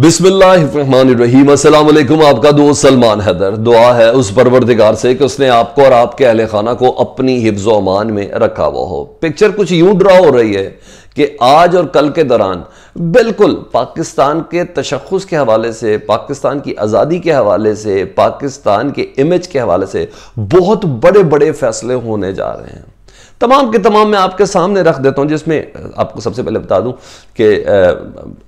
बिस्मिल्लाम असलम आपका दोस्त सलमान हैदर दुआ है उस परवरदिगार से कि उसने आपको और आपके अहल खाना को अपनी हिफ्ज़ अमान में रखा हुआ हो पिक्चर कुछ यूं ड्रा हो रही है कि आज और कल के दौरान बिल्कुल पाकिस्तान के तशखस के हवाले से पाकिस्तान की आज़ादी के हवाले से पाकिस्तान के इमेज के हवाले से बहुत बड़े बड़े फैसले होने जा रहे हैं तमाम के तमाम मैं आपके सामने रख देता हूँ जिसमें आपको सबसे पहले बता दूँ कि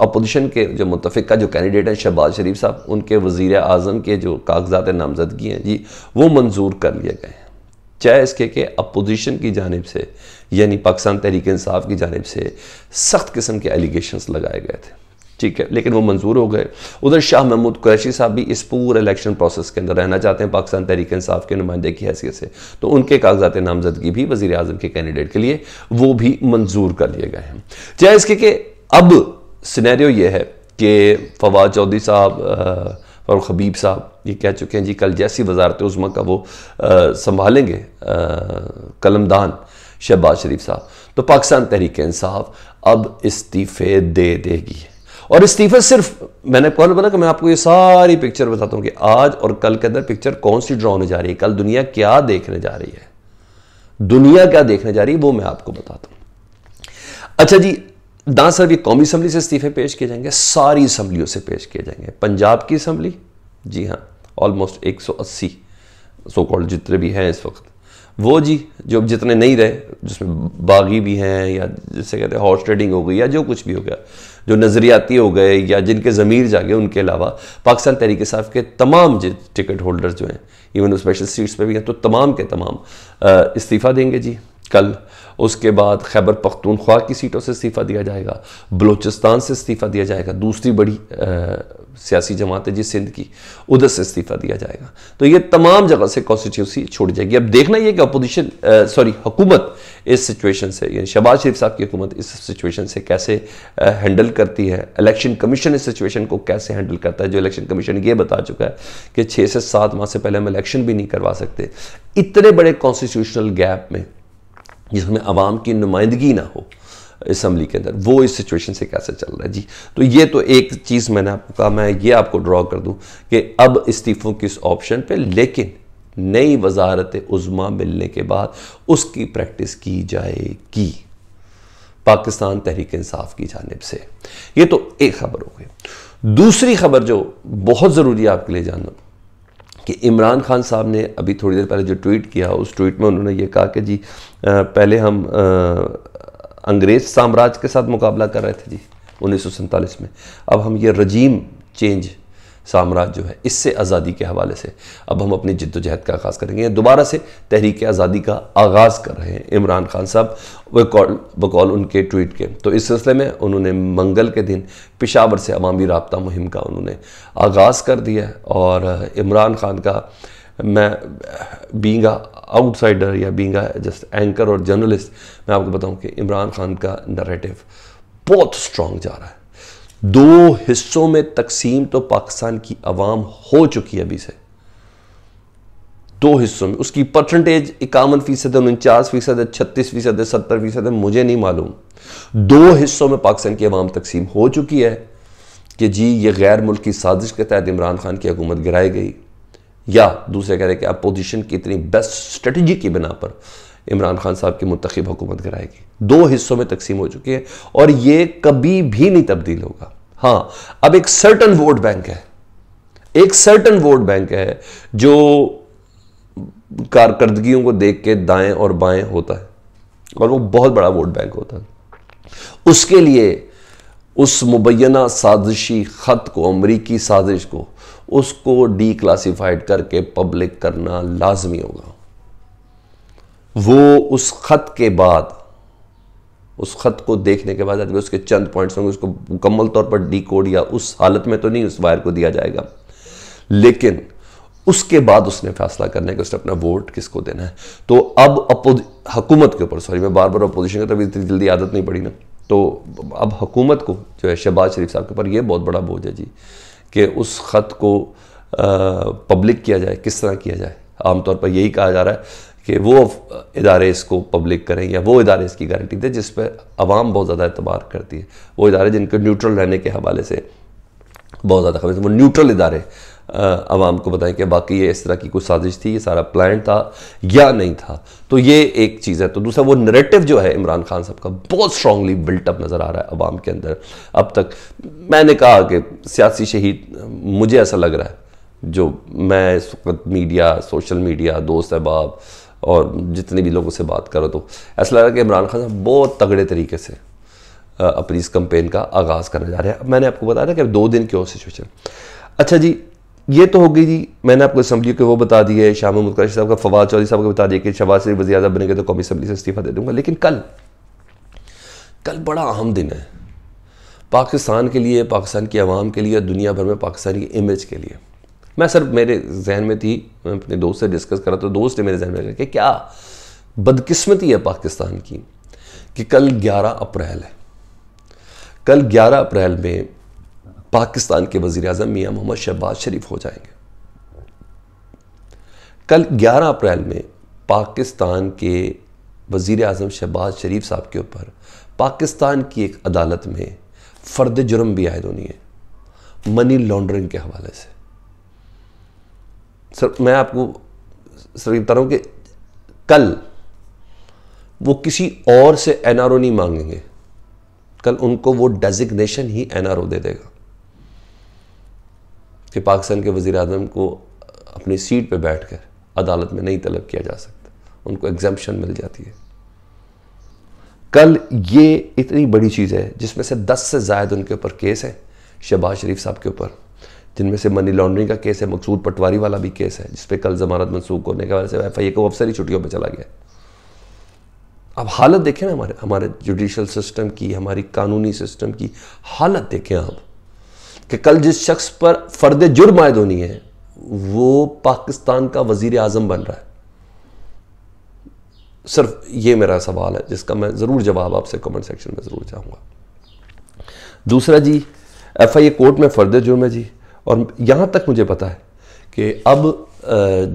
अपोजिशन के जो मुतफ़ का जो कैंडिडेट हैं शहबाज शरीफ साहब उनके वज़ी अजम के जो कागजात नामजदगी हैं जी वो मंजूर कर लिए गए हैं चाहे इसके के अपोजिशन की जानब से यानी पाकिस्तान तहरीक इंसाफ की जानब से सख्त किस्म के एलिगेशन लगाए गए थे ठीक है लेकिन वो मंजूर हो गए उधर शाह महमूद कुरैशी साहब भी इस पूरे इलेक्शन प्रोसेस के अंदर रहना चाहते हैं पाकिस्तान तहरीक इंसाफ के नुमाइंदे की हैसियत से तो उनके कागजात नामजदगी भी वजीर अजम के कैंडिडेट के लिए वो भी मंजूर कर लिए गए हैं चाहे हाँ, इसके कि अब सिनेरियो ये है कि फवाद चौधरी साहब और खबीब साहब ये कह चुके हैं जी कल जैसी वजारत उज़मा का वो संभालेंगे कलमदान शहबाज शरीफ साहब तो पाकिस्तान तहरीक इंसाफ अब इस्तीफ़े दे देगी और इस्तीफा सिर्फ मैंने कल बोला कि मैं आपको ये सारी पिक्चर बताता हूँ कि आज और कल के अंदर पिक्चर कौन सी ड्रॉ होने जा रही है कल दुनिया क्या देखने जा रही है दुनिया क्या देखने जा रही है वो मैं आपको बताता हूँ अच्छा जी दां सर ये कौमी असम्बली से इस्तीफे पेश किए जाएंगे सारी असम्बलियों से पेश किए जाएंगे पंजाब की असम्बली जी हाँ ऑलमोस्ट 180 सो कॉल्ड जितने भी हैं इस वक्त वो जी जो जितने नहीं रहे जिसमें बागी भी हैं या जैसे कहते हैं हॉर्स ट्रेडिंग हो गई या जो कुछ भी हो गया जो नज़रियाती हो गए या जिनके ज़मीर जागे उनके अलावा पाकिस्तान तहरीक साहब के तमाम टिकट होल्डर जो हैं इवन स्पेशल सीट्स पर भी हैं तो तमाम के तमाम इस्तीफ़ा देंगे जी कल उसके बाद खैबर पख्तूनख्वा की सीटों से इस्तीफ़ा दिया जाएगा बलूचिस्तान से इस्तीफ़ा दिया जाएगा दूसरी बड़ी सियासी जमात है जी सिंध की उधर से इस्तीफ़ा दिया जाएगा तो ये तमाम जगह से कॉन्स्टिट्यूंसी छोड़ी जाएगी अब देखना यह कि अपोजिशन सॉरी हुकूमत इस सिचुएशन से यानी शहबाज शरीफ साहब की हुकूमत इस सिचुएशन से कैसे हैंडल करती है इलेक्शन कमीशन इस सिचुएशन को कैसे हैंडल करता है जो इलेक्शन कमीशन ये बता चुका है कि छः से सात माह से पहले हम इलेक्शन भी नहीं करवा सकते इतने बड़े कॉन्स्टिट्यूशनल गैप में जिसमें आवाम की नुमाइंदगी ना हो इसम्बली के अंदर वो इस सिचुएशन से कैसे चल रहा है जी तो ये तो एक चीज़ मैंने आपको कहा मैं ये आपको ड्रॉ कर दूँ कि अब इस्तीफ़ों किस ऑप्शन पर लेकिन नई वजारत उज़मा मिलने के बाद उसकी प्रैक्टिस की जाएगी पाकिस्तान तहरीक इंसाफ की जानब से ये तो एक खबर हो गई दूसरी खबर जो बहुत ज़रूरी आपके लिए जानना कि इमरान खान साहब ने अभी थोड़ी देर पहले जो ट्वीट किया उस ट्वीट में उन्होंने ये कहा कि जी पहले हम अंग्रेज़ साम्राज्य के साथ मुकाबला कर रहे थे जी उन्नीस में अब हम ये रजीम चेंज साम्राज्य जो है इससे आज़ादी के हवाले से अब हम अपनी जद्दोजहद का आगाज़ करेंगे दोबारा से तहरीक आज़ादी का आगाज़ कर रहे हैं इमरान खान साहब बकौल बकौल उनके ट्वीट के तो इस सिलसिले में उन्होंने मंगल के दिन पिशावर से अवामी रबता मुहिम का उन्होंने आगाज़ कर दिया और इमरान खान का मैं बींगा आउटसाइडर या बींगा जस्ट एंकर और जर्नलिस्ट मैं आपको बताऊँ कि इमरान खान का नरेटिव बहुत स्ट्रॉन्ग जा रहा है दो हिस्सों में तकसीम तो पाकिस्तान की आवाम हो चुकी है अभी से दो हिस्सों में उसकी परसेंटेज इक्यावन फीसद है उनचास फीसद है छत्तीस फीसद है सत्तर फीसद है मुझे नहीं मालूम दो हिस्सों में पाकिस्तान की आवाम तकसीम हो चुकी है कि जी ये गैर मुल्की साजिश के तहत इमरान खान की हुकूमत गिराई गई या दूसरे कह रहे कि अपोजिशन की इतनी बेस्ट स्ट्रेटजी की बिना पर इमरान खान साहब की मंतखब हुकूमत कराएगी दो हिस्सों में तकसीम हो चुकी है और ये कभी भी नहीं तब्दील होगा हाँ अब एक सर्टन वोट बैंक है एक सर्टन वोट बैंक है जो कारकर्दगियों को देख के दाएं और बाएं होता है और वो बहुत बड़ा वोट बैंक होता है उसके लिए उस मुबैना साजिशी ख़त को अमरीकी साजिश को उसको डी क्लासीफाइड करके पब्लिक करना लाजमी होगा वो उस ख़त के बाद उस ख़त को देखने के बाद अगर उसके चंद पॉइंट्स होंगे उसको मुकम्मल तौर पर डी कोड या उस हालत में तो नहीं उस वायर को दिया जाएगा लेकिन उसके बाद उसने फैसला करना है कि उसने अपना वोट किसको देना है तो अब अपोज हुकूमत के ऊपर सॉरी मैं बार बार अपोजिशन का तभी इतनी जल्दी आदत नहीं पड़ी ना तो अब हुकूमत को जो है शहबाज शरीफ साहब के ऊपर ये बहुत बड़ा बोझ है जी कि उस ख़त को आ, पब्लिक किया जाए किस तरह किया जाए आमतौर पर यही कहा जा रहा है कि वो इदारे इसको पब्लिक करें या वो इदारे इसकी गारंटी दें जिस पर आवाम बहुत ज़्यादा एतबार करती है वो इदारे जिनके न्यूट्रल रहने के हवाले से बहुत ज़्यादा खबर वो न्यूट्रल इदारे आवाम को बताएं कि बाकी ये इस तरह की कुछ साजिश थी ये सारा प्लान था या नहीं था तो ये एक चीज़ है तो दूसरा वो नरेटिव जो है इमरान खान साहब का बहुत स्ट्रांगली बिल्टअप नज़र आ रहा है आवाम के अंदर अब तक मैंने कहा कि सियासी शहीद मुझे ऐसा लग रहा है जो मैं इस वक्त मीडिया सोशल मीडिया दोस्त अहबाब और जितने भी लोगों से बात करो तो ऐसा लग रहा है कि इमरान खान साहब बहुत तगड़े तरीके से अपनी इस कंपेन का आगाज़ करने जा रहे हैं मैंने आपको बताया ना कि दो दिन की और सिचुएशन अच्छा जी ये तो होगी जी मैंने आपको असम्बली के वो बता दिए शाह महमूद कराची साहब का फवाद चौधरी साहब को बता दिया कि शवाज़ शरीफ वजी अजम बनेंगे तो कौमी असम्बली से इस्तीफ़ा दे दूंगा लेकिन कल कल बड़ा अहम दिन है पाकिस्तान के लिए पाकिस्तान की आवाम के लिए दुनिया भर में पाकिस्तान की इमेज के लिए मैं सर मेरे जहन में थी मैं अपने दोस्त से डिस्कस करा तो दोस्त ने मेरे जहन में कहा कि क्या बदकिस्मती है पाकिस्तान की कि कल 11 अप्रैल है कल 11 अप्रैल में पाकिस्तान के वजीर अजम मियाँ मोहम्मद शहबाज शरीफ हो जाएंगे कल 11 अप्रैल में पाकिस्तान के वज़ी अजम शहबाज शरीफ साहब के ऊपर पाकिस्तान की एक अदालत में फ़र्द जुर्म भी आयद होनी है मनी लॉन्ड्रिंग के हवाले से सर मैं आपको सर बता रहा हूँ कि कल वो किसी और से एनआरओ नहीं मांगेंगे कल उनको वो डेजिग्नेशन ही एनआरओ दे देगा कि पाकिस्तान के वजीर अजम को अपनी सीट पर बैठ कर अदालत में नहीं तलब किया जा सकता उनको एग्जामेशन मिल जाती है कल ये इतनी बड़ी चीज़ है जिसमें से 10 से ज्यादा उनके ऊपर केस है शहबाज शरीफ साहब के ऊपर जिनमें से मनी लॉन्ड्रिंग का केस है मकसूद पटवारी वाला भी केस है जिसपे कल जमानत मनसूख होने के वाले से एफ आई ए को अफसर ही छुट्टियों पर चला गया अब हालत देखें ना हमारे हमारे जुडिशल सिस्टम की हमारी कानूनी सिस्टम की हालत देखें आप कि कल जिस शख्स पर फर्द जुर्म आयद होनी है वो पाकिस्तान का वजीर आजम बन रहा है सिर्फ ये मेरा सवाल है जिसका मैं ज़रूर जवाब आपसे कमेंट सेक्शन में ज़रूर चाहूँगा दूसरा जी एफ आई ए कोर्ट में फर्द जुर्म है जी और यहाँ तक मुझे पता है कि अब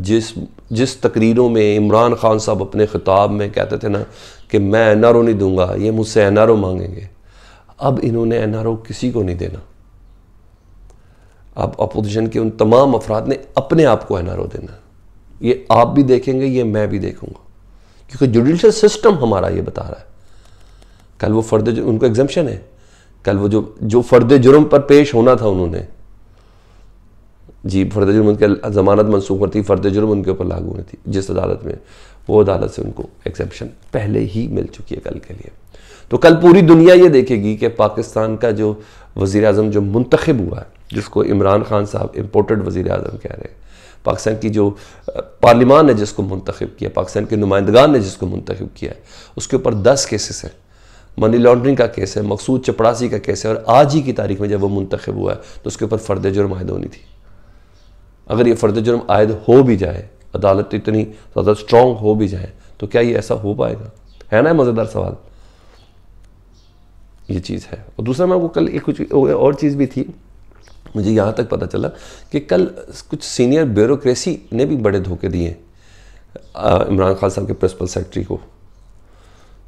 जिस जिस तकरीरों में इमरान खान साहब अपने खिताब में कहते थे ना कि मैं एन आर ओ नहीं दूंगा ये मुझसे एन आर ओ मांगेंगे अब इन्होंने एन आर ओ किसी को नहीं देना अब अपोजिशन के उन तमाम अफराद ने अपने आप को एन आर ओ देना ये आप भी देखेंगे ये मैं भी देखूंगा क्योंकि जुडिशल सिस्टम हमारा ये बता रहा है कल वो फर्द उनको एग्जम्पन है कल वो जो जो फर्द जुर्म पर पेश होना था उन्होंने जी फ़र्द जुर्म उनके ज़मानत मनसूख होती फ़र्द जुर्म उनके ऊपर लागू होती जिस अदालत में वो अदालत से उनको एक्सेप्शन पहले ही मिल चुकी है कल के लिए तो कल पूरी दुनिया ये देखेगी कि पाकिस्तान का जो वज़ी अजम जो मंतखब हुआ है जिसको इमरान खान साहब इम्पोर्टेड वज़ी अजम कह रहे हैं पाकिस्तान की जो पार्लिमान ने जिसको मंतखब किया पाकिस्तान के नुमाइंदगान ने जिसको मंतखब किया है उसके ऊपर दस केसेस हैं मनी लॉन्ड्रिंग का केस है मकसूद चपड़ासी का केस है और आज ही की तारीख में जब वो मंतखब हुआ है तो उसके ऊपर फ़र्द जुर्माहिद होनी थी अगर ये फ़र्द जुर्म आयद हो भी जाए अदालत इतनी ज़्यादा स्ट्रॉन्ग हो भी जाए तो क्या ये ऐसा हो पाएगा है ना मज़ेदार सवाल ये चीज़ है और दूसरा मैं वो कल एक कुछ और चीज़ भी थी मुझे यहाँ तक पता चला कि कल कुछ सीनियर ब्यूरोक्रेसी ने भी बड़े धोखे दिए इमरान खान साहब के प्रिंसिपल सेक्रेटरी को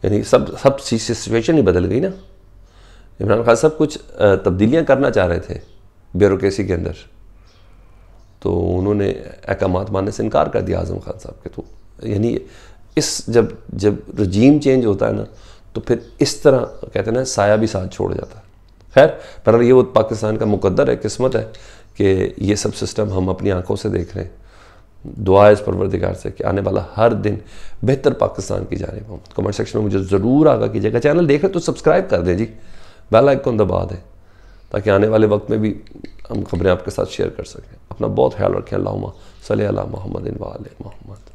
यानी सब सब सिचुएशन ही बदल गई ना इमरान खान साहब कुछ तब्दीलियाँ करना चाह रहे थे ब्यूरोक्रेसी के अंदर तो उन्होंने अहकाम मानने से इनकार कर दिया आज़म खान साहब के तो यानी इस जब जब रजीम चेंज होता है ना तो फिर इस तरह कहते हैं ना साया भी साथ छोड़ जाता है खैर पर ये वो पाकिस्तान का मुकद्दर है किस्मत है कि ये सब सिस्टम हम अपनी आंखों से देख रहे हैं दुआ इस परवरदिगार से कि आने वाला हर दिन बेहतर पाकिस्तान की जाने हम कमेंट सेक्शन में मुझे ज़रूर आगा कीजिएगा चैनल देख रहे तो सब्सक्राइब कर दें जी बेल आइकन दबा दें ताकि आने वाले वक्त में भी हम खबरें आपके साथ शेयर कर सकें अपना बहुत ख्याल रखें अल्लाह सल मोहम्मद मोहम्मद